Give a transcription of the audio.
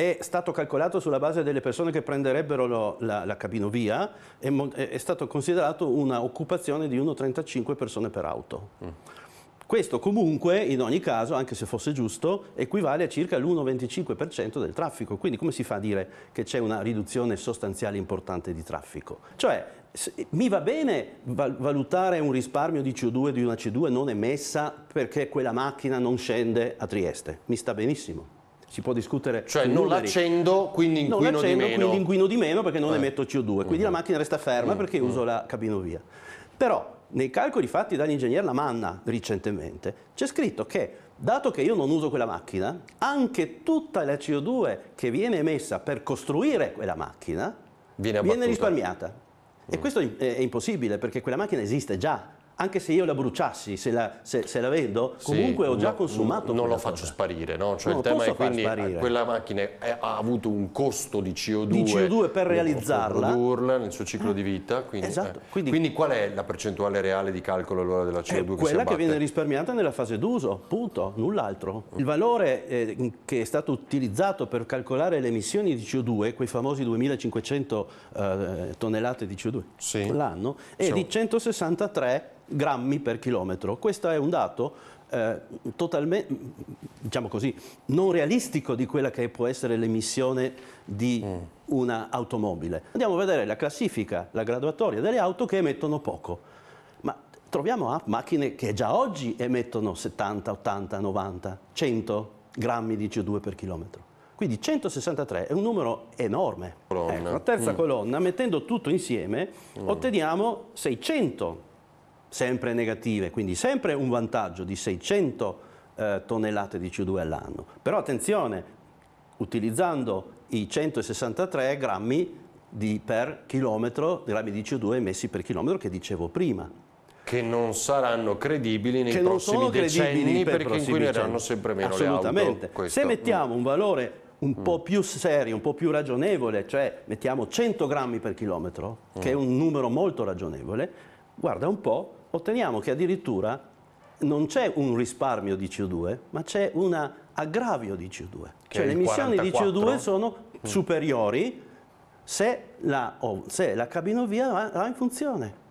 è stato calcolato sulla base delle persone che prenderebbero lo, la, la, cabinovia, è, è stato considerato un'occupazione di 1,35 persone per auto. Mm. Questo comunque, in ogni caso, anche se fosse giusto, equivale a circa l'1,25% del traffico. Quindi come si fa a dire che c'è una riduzione sostanziale importante di traffico? Cioè, mi va bene valutare un risparmio di CO2 di una C2 non emessa perché quella macchina non scende a Trieste. Mi sta benissimo si può discutere. Cioè non numeri. l'accendo, quindi inquino non l'accendo, di meno. quindi inquino di meno perché non eh. emetto CO2, quindi uh-huh. la macchina resta ferma uh-huh. perché uso mm-hmm. la cabinovia. Però nei calcoli fatti dall'ingegnere Lamanna recentemente c'è scritto che dato che io non uso quella macchina, anche tutta la CO2 che viene emessa per costruire quella macchina viene, viene risparmiata. Mm. E questo è impossibile perché quella macchina esiste già, anche se io la bruciassi, se la, se, se la vendo, comunque sì, ho già no, consumato. Non lo faccio sparire, no? Cioè non il tema è quindi sparire. quella macchina è, ha avuto un costo di CO2, di CO2 per realizzarla. Per produrla nel suo ciclo di vita. Quindi, esatto. eh. quindi, quindi, qual è la percentuale reale di calcolo allora della CO2 che si Quella che viene risparmiata nella fase d'uso, punto, null'altro. Il valore eh, che è stato utilizzato per calcolare le emissioni di CO2, quei famosi 2500 eh, tonnellate di CO2 sì. l'anno, è sì. di 163 grammi per chilometro. Questo è un dato eh, totalmente, diciamo così, non realistico di quella che può essere l'emissione di mm. un'automobile. Andiamo a vedere la classifica, la graduatoria delle auto che emettono poco. Ma troviamo ah, macchine che già oggi emettono 70, 80, 90, 100 grammi di CO2 per chilometro. Quindi 163 è un numero enorme. Ecco, la terza mm. colonna, mettendo tutto insieme, mm. otteniamo 600 grammi sempre negative, quindi sempre un vantaggio di 600 eh, tonnellate di CO2 all'anno. Però attenzione, utilizzando i 163 grammi di, per chilometro, grammi di CO2 emessi per chilometro che dicevo prima. Che non saranno credibili nei che prossimi decenni per perché inquineranno sempre meno Assolutamente. Auto, Se mettiamo un valore un mm. po' più serio, un po' più ragionevole, cioè mettiamo 100 grammi per chilometro, mm. che è mm. un numero molto ragionevole, guarda un po', otteniamo che addirittura non c'è un risparmio di CO2, ma c'è un aggravio di CO2. Che cioè le emissioni 44. di CO2 sono mm. superiori se la, oh, se la cabinovia va, va in funzione.